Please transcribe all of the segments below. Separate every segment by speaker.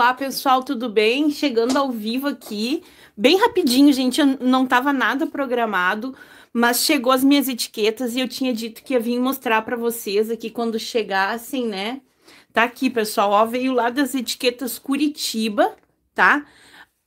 Speaker 1: Olá, pessoal, tudo bem? Chegando ao vivo aqui, bem rapidinho, gente, eu não estava nada programado, mas chegou as minhas etiquetas e eu tinha dito que ia vir mostrar para vocês aqui quando chegassem, né? Tá aqui, pessoal, ó, veio lá das etiquetas Curitiba, tá?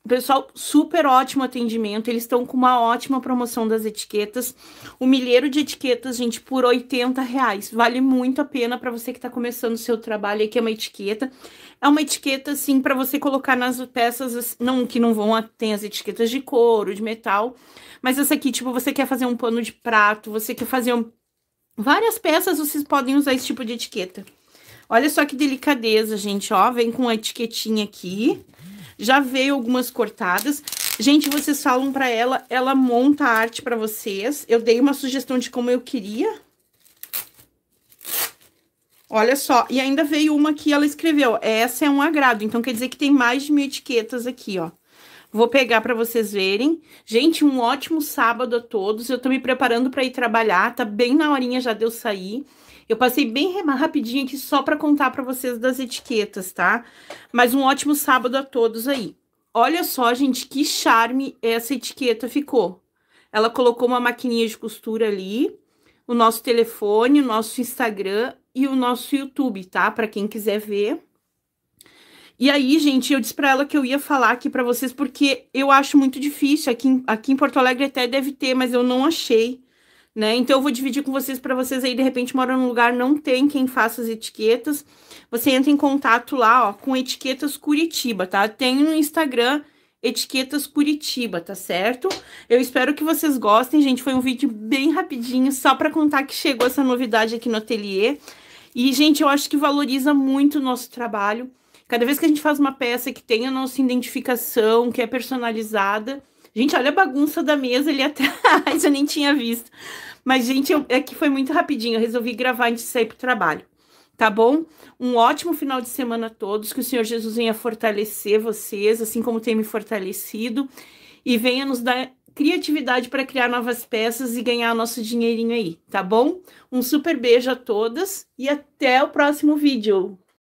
Speaker 1: Pessoal, super ótimo atendimento. Eles estão com uma ótima promoção das etiquetas. O um milheiro de etiquetas, gente, por 80 reais. Vale muito a pena para você que está começando o seu trabalho aqui. É uma etiqueta. É uma etiqueta, assim, para você colocar nas peças não que não vão. Tem as etiquetas de couro, de metal. Mas essa aqui, tipo, você quer fazer um pano de prato, você quer fazer um... várias peças, vocês podem usar esse tipo de etiqueta. Olha só que delicadeza, gente, ó. Vem com a etiquetinha aqui. Uhum já veio algumas cortadas. Gente, vocês falam para ela, ela monta a arte para vocês. Eu dei uma sugestão de como eu queria. Olha só, e ainda veio uma que ela escreveu, essa é um agrado. Então, quer dizer que tem mais de mil etiquetas aqui, ó. Vou pegar para vocês verem. Gente, um ótimo sábado a todos. Eu estou me preparando para ir trabalhar, tá bem na horinha já deu sair. Eu passei bem rapidinho aqui só para contar para vocês das etiquetas, tá? Mas um ótimo sábado a todos aí. Olha só, gente, que charme essa etiqueta ficou. Ela colocou uma maquininha de costura ali, o nosso telefone, o nosso Instagram e o nosso YouTube, tá? Para quem quiser ver. E aí, gente, eu disse para ela que eu ia falar aqui para vocês, porque eu acho muito difícil. Aqui em, aqui em Porto Alegre até deve ter, mas eu não achei. Né? Então eu vou dividir com vocês para vocês aí de repente moram num lugar não tem quem faça as etiquetas. Você entra em contato lá, ó, com Etiquetas Curitiba, tá? Tem no Instagram Etiquetas Curitiba, tá certo? Eu espero que vocês gostem, gente. Foi um vídeo bem rapidinho só para contar que chegou essa novidade aqui no ateliê. E gente, eu acho que valoriza muito o nosso trabalho. Cada vez que a gente faz uma peça que tem a nossa identificação, que é personalizada. Gente, olha a bagunça da mesa ali atrás, eu nem tinha visto. Mas, gente, eu, é que foi muito rapidinho, eu resolvi gravar antes de sair para o trabalho. Tá bom? Um ótimo final de semana a todos, que o Senhor Jesus venha fortalecer vocês, assim como tem me fortalecido, e venha nos dar criatividade para criar novas peças e ganhar nosso dinheirinho aí, tá bom? Um super beijo a todas e até o próximo vídeo.